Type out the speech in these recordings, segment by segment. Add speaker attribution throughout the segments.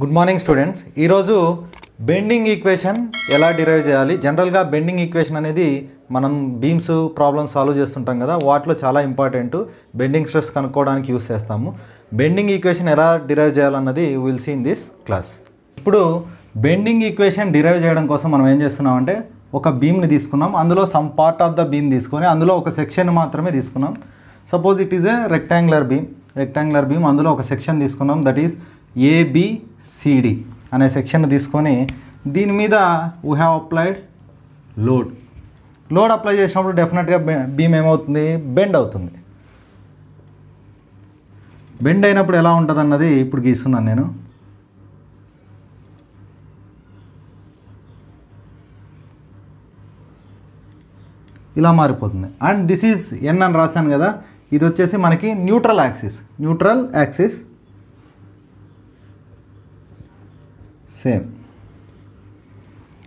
Speaker 1: Good morning students ఈరోజు bending equation ఎలా derive చేయాలి జనరల్గా బెండింగ్ ఈక్వేషన్ అనేది మనం బీమ్స్ ప్రాబ్లమ్స్ సాల్వ్ చేస్తుంటాం కదా వాటిలో చాలా ఇంపార్టెంట్ బెండింగ్ స్ట్రెస్ కనుక్కోవడానికి యూస్ చేస్తాము బెండింగ్ ఈక్వేషన్ ఎలా డిరైవ్ చేయాలన్నది విల్ సీన్ దిస్ క్లాస్ ఇప్పుడు బెండింగ్ ఈక్వేషన్ డిరైవ్ చేయడం కోసం మనం ఏం చేస్తున్నామంటే ఒక బీమ్ని తీసుకున్నాం అందులో some part of the beam తీసుకొని అందులో ఒక సెక్షన్ మాత్రమే తీసుకున్నాం suppose it is a rectangular beam rectangular beam అందులో ఒక సెక్షన్ తీసుకున్నాం దట్ ఈస్ ఏబిసిడి అనే సెక్షన్ తీసుకొని దీని మీద we have applied load load apply చేసినప్పుడు డెఫినెట్గా బీమ్ ఏమవుతుంది బెండ్ అవుతుంది బెండ్ అయినప్పుడు ఎలా ఉంటుంది అన్నది ఇప్పుడు గీస్తున్నాను నేను ఇలా మారిపోతుంది అండ్ దిస్ ఈజ్ ఎన్ అని రాశాను కదా ఇది వచ్చేసి మనకి neutral axis neutral axis same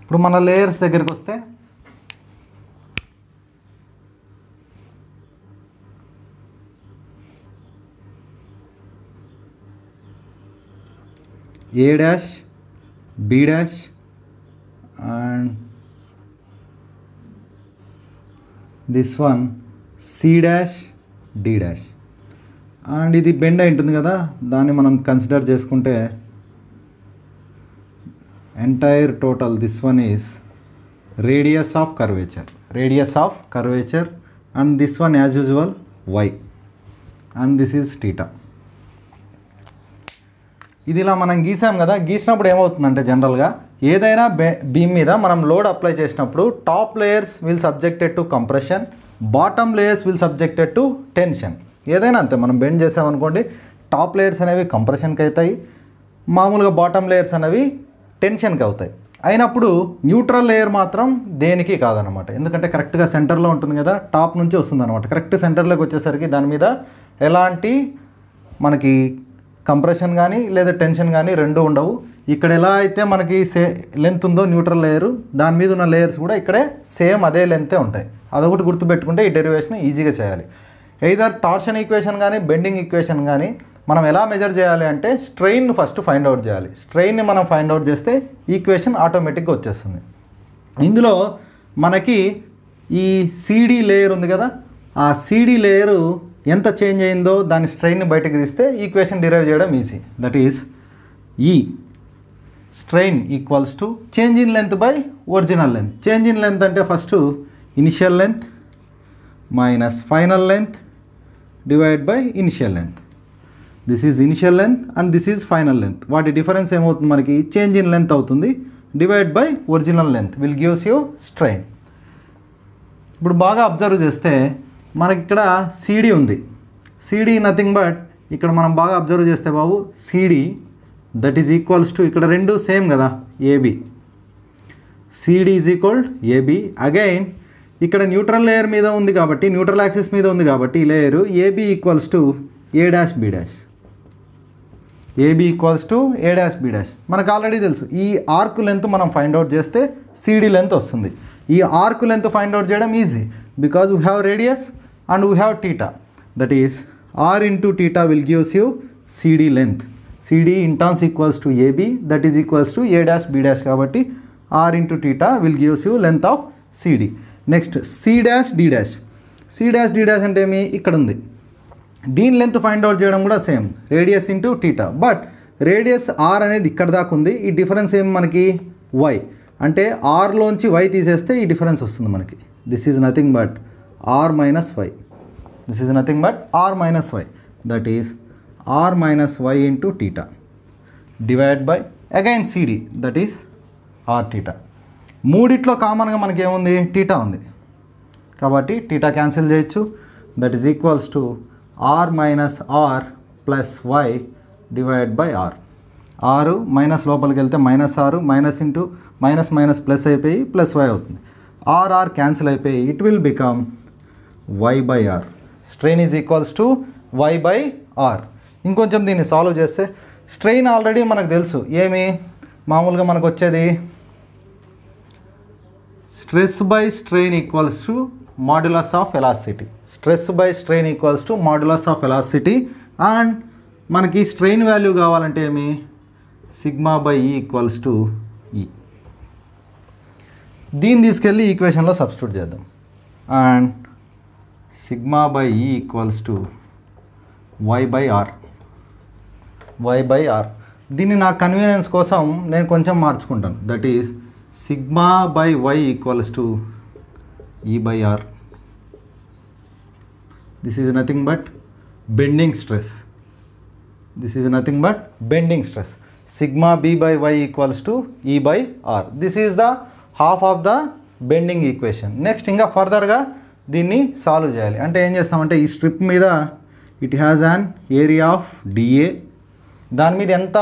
Speaker 1: ఇప్పుడు మన లేయర్స్ దగ్గరికి వస్తే A dash B dash and this one C dash D dash and ఇది బెండ్ అయి ఉంటుంది కదా దాన్ని మనం కన్సిడర్ చేసుకుంటే entire total this one is radius of curvature radius of curvature and this one as usual y and this is theta ఇది ఇలా మనం గీసాం కదా గీసినప్పుడు ఏమవుతుందంటే జనరల్గా ఏదైనా బే బీమ్ మీద మనం లోడ్ అప్లై చేసినప్పుడు top layers will subjected to compression bottom layers will subjected to tension ఏదైనా అంతే మనం బెండ్ చేసామనుకోండి టాప్ లేయర్స్ అనేవి కంప్రెషన్కి అవుతాయి మామూలుగా బాటమ్ లేయర్స్ అనేవి టెన్షన్కి అవుతాయి అయినప్పుడు న్యూట్రల్ లేయర్ మాత్రం దేనికి కాదనమాట ఎందుకంటే కరెక్ట్గా సెంటర్లో ఉంటుంది కదా టాప్ నుంచి వస్తుంది అనమాట కరెక్ట్ సెంటర్లోకి వచ్చేసరికి దాని మీద ఎలాంటి మనకి కంప్రెషన్ కానీ లేదా టెన్షన్ కానీ రెండూ ఉండవు ఇక్కడ ఎలా అయితే మనకి సే లెంత్ ఉందో న్యూట్రల్ లేయర్ దాని మీద ఉన్న లేయర్స్ కూడా ఇక్కడే సేమ్ అదే లెంతే ఉంటాయి అదొకటి గుర్తుపెట్టుకుంటే ఈ డెరివేషన్ ఈజీగా చేయాలి ఎయిదర్ టార్షన్ ఈక్వేషన్ కానీ బెండింగ్ ఈక్వేషన్ కానీ మనం ఎలా మెజర్ చేయాలి అంటే స్ట్రెయిన్ ఫస్ట్ ఫైండ్ అవుట్ చేయాలి స్ట్రెయిన్ని మనం ఫైండ్ అవుట్ చేస్తే ఈక్వేషన్ ఆటోమేటిక్గా వచ్చేస్తుంది ఇందులో మనకి ఈ సీడీ లేయర్ ఉంది కదా ఆ సీడీ లేయరు ఎంత చేంజ్ అయిందో దాని స్ట్రెయిన్ని బయటకు తీస్తే ఈక్వేషన్ డిరైవ్ చేయడం ఈజీ దట్ ఈస్ ఈ strain equals to change in length by original length change in length అంటే first initial length minus final length divide by initial length this is initial length and this is final length వాటి difference ఏమవుతుంది మనకి change in length అవుతుంది divide by original length will gives you strain ఇప్పుడు బాగా observe చేస్తే మనకి ఇక్కడ CD ఉంది సీడీ నథింగ్ బట్ ఇక్కడ మనం బాగా అబ్జర్వ్ చేస్తే బాబు CD that is equals to ఇక్కడ రెండు సేమ్ కదా AB CD is equal AB again ఇక్కడ న్యూట్రల్ లేయర్ మీద ఉంది కాబట్టి న్యూట్రల్ యాక్సిస్ మీద ఉంది కాబట్టి layer AB equals to A dash B dash AB equals to A dash B dash మనకు ఆల్రెడీ తెలుసు ఈ ఆర్క్ లెంత్ మనం ఫైండ్ అవుట్ చేస్తే సిడి లెంత్ వస్తుంది ఈ ఆర్క్ లెంత్ ఫైండ్ అవుట్ చేయడం easy because we have radius and we have theta that is R into theta will gives you CD length CD ఇంటాన్స్ equals to AB that is equals to A dash B dash కాబట్టి R into theta will gives you length of CD next C dash D dash C dash D dash అంటే ఏమి ఇక్కడ ఉంది దీని length find out చేయడం కూడా same radius into theta but radius R అనేది ఇక్కడ దాకా ఉంది ఈ డిఫరెన్స్ ఏం మనకి వై అంటే ఆర్లోంచి వై తీసేస్తే ఈ డిఫరెన్స్ వస్తుంది మనకి this is nothing but R minus Y this is nothing but R minus Y that is R minus Y into theta divide by again CD that is R theta మూడిట్లో కామన్గా మనకి ఏముంది theta ఉంది కాబట్టి theta cancel చేయొచ్చు that is equals to R minus R plus Y divide by R R minus లోపలికి వెళ్తే minus R minus into minus minus plus అయిపోయి ప్లస్ వై అవుతుంది ఆర్ ఆర్ క్యాన్సిల్ అయిపోయి it will become Y by R strain is equals to Y by R ఇంకొంచెం దీన్ని solve చేస్తే strain already మనకు తెలుసు ఏమి మామూలుగా మనకు వచ్చేది stress by strain equals to modulus of velocity stress by strain equals to modulus of velocity and మనకి స్ట్రెయిన్ వాల్యూ కావాలంటే ఏమి sigma by equals to E దీన్ని తీసుకెళ్ళి ఈక్వేషన్లో సబ్స్టిట్యూట్ చేద్దాం and sigma by E equals to Y by R Y by R దీన్ని నా convenience కోసం నేను కొంచెం మార్చుకుంటాను that is sigma by Y equals to E by R. This is nothing but bending stress. This is nothing but bending stress. Sigma B by Y equals to E by R. This is the half of the bending equation next ఇంకా ఫర్దర్గా దీన్ని solve చేయాలి అంటే ఏం చేస్తామంటే ఈ strip మీద it has an area of DA దాని మీద ఎంత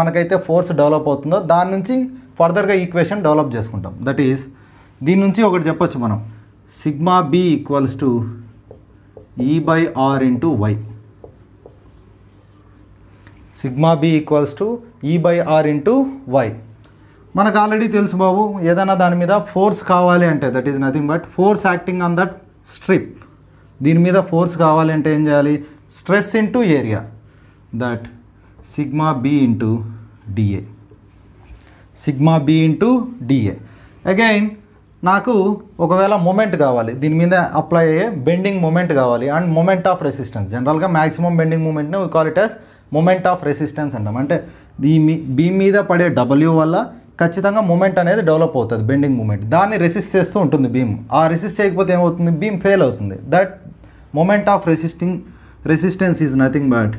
Speaker 1: మనకైతే ఫోర్స్ డెవలప్ అవుతుందో దాని నుంచి ఫర్దర్గా ఈక్వేషన్ డెవలప్ చేసుకుంటాం దట్ ఈస్ దీని నుంచి ఒకటి చెప్పొచ్చు మనం sigma B equals to E by R into Y sigma B equals to E by R into Y మనకు ఆల్రెడీ తెలుసు బాబు ఏదైనా దాని మీద ఫోర్స్ కావాలి అంటే that is nothing but force acting on that strip దీని మీద ఫోర్స్ కావాలి అంటే ఏం చేయాలి stress into area that sigma B into dA sigma B into DA again నాకు ఒకవేళ మూమెంట్ కావాలి దీని మీద అప్లై అయ్యే బెండింగ్ మూమెంట్ కావాలి అండ్ మూమెంట్ ఆఫ్ రెసిస్టెన్స్ జనరల్గా మ్యాక్సిమం బెండింగ్ మూమెంట్ని we call it as moment of resistance అంటాం అంటే దీ బీమ్ మీద పడే డబ్ల్యూ వల్ల ఖచ్చితంగా మూమెంట్ అనేది డెవలప్ అవుతుంది బెండింగ్ మూమెంట్ దాన్ని రెసిస్ట్ చేస్తూ ఉంటుంది బీమ్ ఆ రెసిస్ట్ చేయకపోతే ఏమవుతుంది బీమ్ ఫెయిల్ అవుతుంది that moment of resisting resistance is nothing but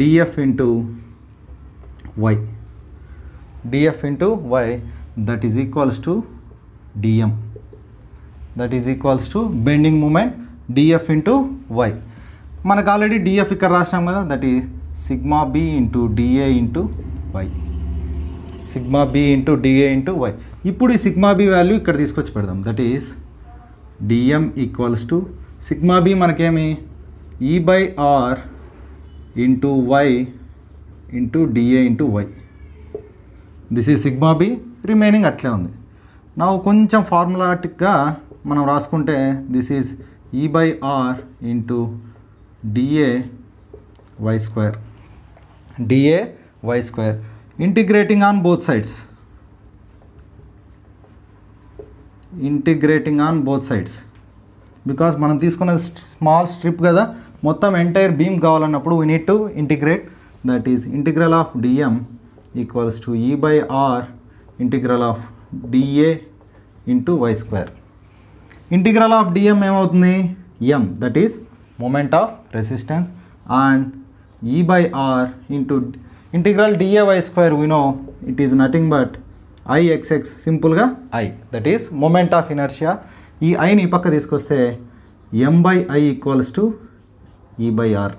Speaker 1: dF into Y dF into Y that is equals to dm that is equals to bending moment df into y మనకు ఆల్రెడీ dF ఇక్కడ రాసినాం కదా that ఈ sigma B into dA into Y sigma B into dA into Y ఇప్పుడు ఈ sigma B value ఇక్కడ తీసుకొచ్చి పెడదాం that is dM equals to sigma B మనకేమి E by R into Y into dA into Y this ఈ sigma B remaining అట్లే ఉంది నా కొంచెం ఫార్ములాటిక్గా మనం రాసుకుంటే this is E by R into dA Y square DA Y square integrating on both sides integrating on both sides because మనం తీసుకున్న స్మాల్ స్ట్రిప్ కదా మొత్తం ఎంటైర్ బీమ్ కావాలన్నప్పుడు we need to integrate that is integral of dM equals to E by R integral of dA into Y square integral of dM ఏమవుతుంది M that is moment of resistance and E by R into integral dA Y square వినో it is nothing but I XX సింపుల్గా I that is moment of inertia ఈ ఐని ఈ పక్క తీసుకొస్తే M by I equals to E by R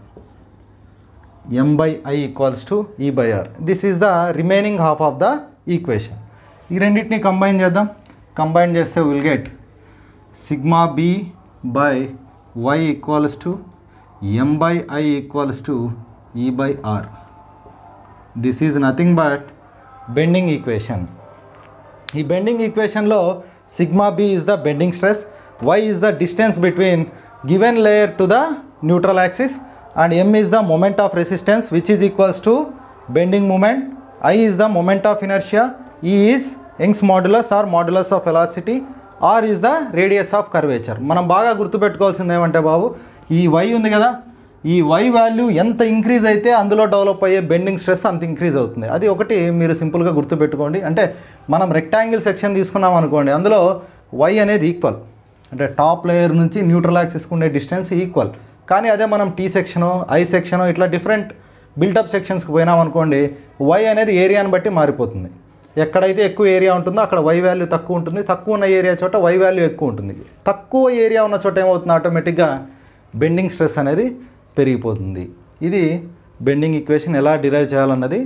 Speaker 1: m by i equals to e by r. This is the remaining half of the equation. ఈ రెండింటిని combine చేద్దాం combine చేస్తే will get sigma B by Y equals to M by I equals to E by R this is nothing but bending equation ఈ bending ఈక్వేషన్లో sigma B is the bending stress Y is the distance between given layer to the neutral axis and M is the moment of resistance which is equals to bending moment I is the moment of inertia E is Young's modulus are modulus of velocity R is the radius of curvature మనం బాగా గుర్తుపెట్టుకోవాల్సింది ఏమంటే బాబు ఈ why ఉంది కదా ఈ y value ఎంత increase అయితే అందులో డెవలప్ అయ్యే బెండింగ్ స్ట్రెస్ అంత ఇంక్రీజ్ అవుతుంది అది ఒకటి మీరు సింపుల్గా గుర్తుపెట్టుకోండి అంటే మనం రెక్టాంగిల్ సెక్షన్ తీసుకున్నాం అనుకోండి అందులో వై అనేది ఈక్వల్ అంటే టాప్ లేయర్ నుంచి న్యూట్రల్ యాక్సిస్కి ఉండే డిస్టెన్స్ ఈక్వల్ కానీ అదే మనం టీ సెక్షను ఐ సెక్షను ఇట్లా డిఫరెంట్ బిల్టప్ సెక్షన్స్కి పోయినాం అనుకోండి వై అనేది ఏరియాని బట్టి మారిపోతుంది ఎక్కడైతే ఎక్కువ ఏరియా ఉంటుందో అక్కడ వై వాల్యూ తక్కువ ఉంటుంది తక్కువ ఉన్న ఏరియా చోట వై వాల్యూ ఎక్కువ ఉంటుంది తక్కువ ఏరియా ఉన్న చోట ఏమవుతుంది ఆటోమేటిక్గా బెండింగ్ స్ట్రెస్ అనేది పెరిగిపోతుంది ఇది బెండింగ్ ఈక్వేషన్ ఎలా డిరైవ్ చేయాలన్నది